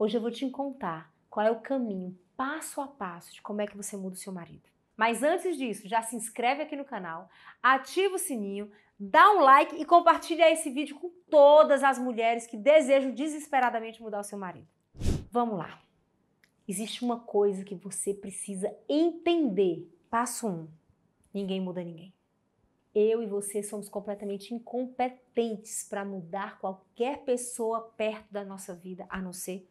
Hoje eu vou te contar qual é o caminho passo a passo de como é que você muda o seu marido. Mas antes disso, já se inscreve aqui no canal, ativa o sininho, dá um like e compartilha esse vídeo com todas as mulheres que desejam desesperadamente mudar o seu marido. Vamos lá. Existe uma coisa que você precisa entender. Passo 1. Um, ninguém muda ninguém. Eu e você somos completamente incompetentes para mudar qualquer pessoa perto da nossa vida, a não ser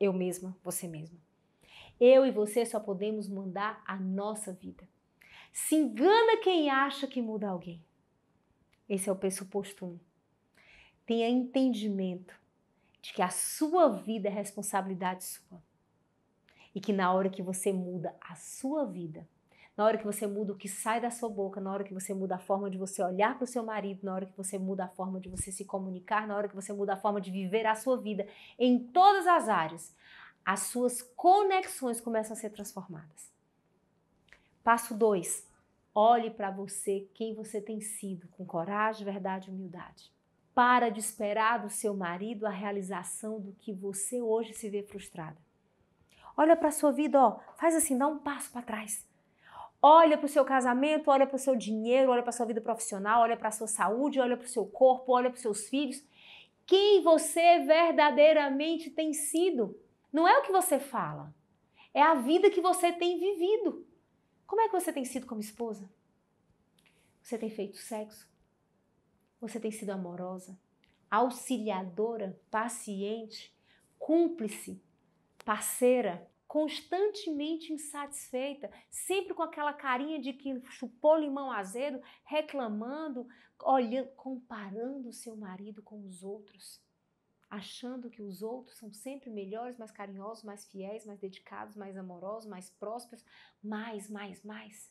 eu mesma, você mesma. Eu e você só podemos mudar a nossa vida. Se engana quem acha que muda alguém. Esse é o pressuposto 1. Tenha entendimento de que a sua vida é responsabilidade sua. E que na hora que você muda a sua vida, na hora que você muda o que sai da sua boca, na hora que você muda a forma de você olhar para o seu marido, na hora que você muda a forma de você se comunicar, na hora que você muda a forma de viver a sua vida, em todas as áreas, as suas conexões começam a ser transformadas. Passo 2. Olhe para você quem você tem sido, com coragem, verdade e humildade. Para de esperar do seu marido a realização do que você hoje se vê frustrada. Olha para a sua vida, ó, faz assim, dá um passo para trás. Olha para o seu casamento, olha para o seu dinheiro, olha para a sua vida profissional, olha para a sua saúde, olha para o seu corpo, olha para os seus filhos. Quem você verdadeiramente tem sido. Não é o que você fala, é a vida que você tem vivido. Como é que você tem sido como esposa? Você tem feito sexo? Você tem sido amorosa, auxiliadora, paciente, cúmplice, parceira, constantemente insatisfeita, sempre com aquela carinha de que chupou limão azedo, reclamando, olhando, comparando o seu marido com os outros, achando que os outros são sempre melhores, mais carinhosos, mais fiéis, mais dedicados, mais amorosos, mais prósperos, mais, mais, mais.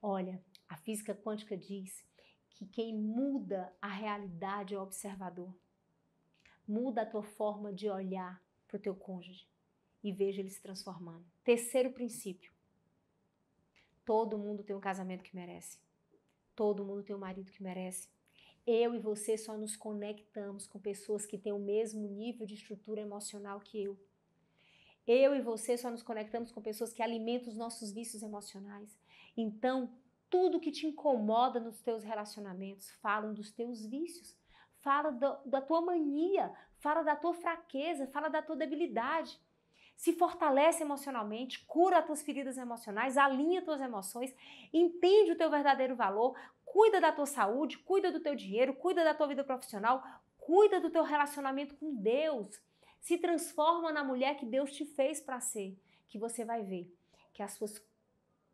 Olha, a física quântica diz que quem muda a realidade é o observador. Muda a tua forma de olhar para o teu cônjuge e veja ele se transformando. Terceiro princípio: todo mundo tem um casamento que merece. Todo mundo tem um marido que merece. Eu e você só nos conectamos com pessoas que têm o mesmo nível de estrutura emocional que eu. Eu e você só nos conectamos com pessoas que alimentam os nossos vícios emocionais. Então, tudo que te incomoda nos teus relacionamentos, falam dos teus vícios, fala da, da tua mania, fala da tua fraqueza, fala da tua debilidade se fortalece emocionalmente, cura as tuas feridas emocionais, alinha as tuas emoções, entende o teu verdadeiro valor, cuida da tua saúde, cuida do teu dinheiro, cuida da tua vida profissional, cuida do teu relacionamento com Deus. Se transforma na mulher que Deus te fez para ser, que você vai ver que as suas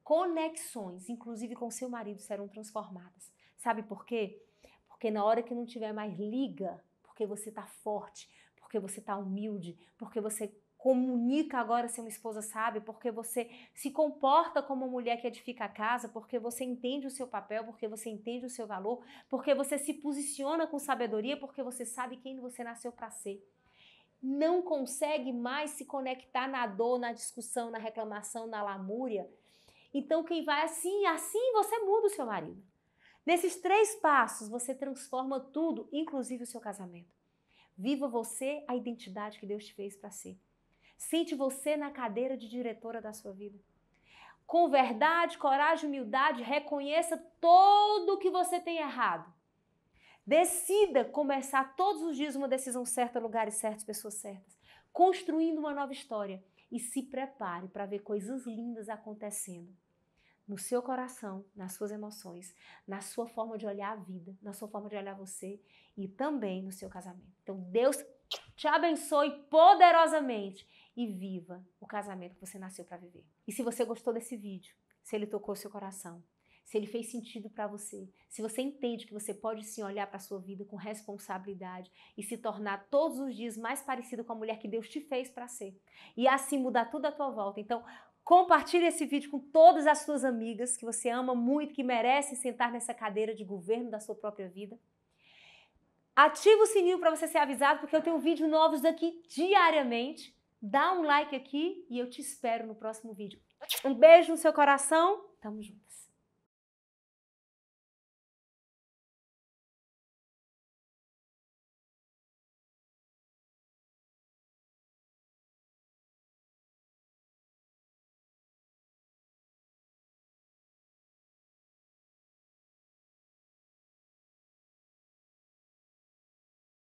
conexões, inclusive com seu marido, serão transformadas. Sabe por quê? Porque na hora que não tiver mais liga, porque você está forte, porque você está humilde, porque você comunica agora se uma esposa sabe, porque você se comporta como uma mulher que edifica a casa, porque você entende o seu papel, porque você entende o seu valor, porque você se posiciona com sabedoria, porque você sabe quem você nasceu para ser. Não consegue mais se conectar na dor, na discussão, na reclamação, na lamúria. Então quem vai assim, assim você muda o seu marido. Nesses três passos você transforma tudo, inclusive o seu casamento. Viva você a identidade que Deus te fez para ser. Sente você na cadeira de diretora da sua vida. Com verdade, coragem, humildade, reconheça todo o que você tem errado. Decida começar todos os dias uma decisão certa, lugares certos, pessoas certas, construindo uma nova história e se prepare para ver coisas lindas acontecendo no seu coração, nas suas emoções, na sua forma de olhar a vida, na sua forma de olhar você e também no seu casamento. Então, Deus te abençoe poderosamente e viva o casamento que você nasceu para viver. E se você gostou desse vídeo, se ele tocou seu coração, se ele fez sentido para você, se você entende que você pode sim olhar para sua vida com responsabilidade e se tornar todos os dias mais parecido com a mulher que Deus te fez para ser e assim mudar tudo à tua volta. Então, Compartilhe esse vídeo com todas as suas amigas que você ama muito, que merecem sentar nessa cadeira de governo da sua própria vida. Ative o sininho para você ser avisado, porque eu tenho vídeos novos daqui diariamente dá um like aqui e eu te espero no próximo vídeo. Um beijo no seu coração, tamo junto!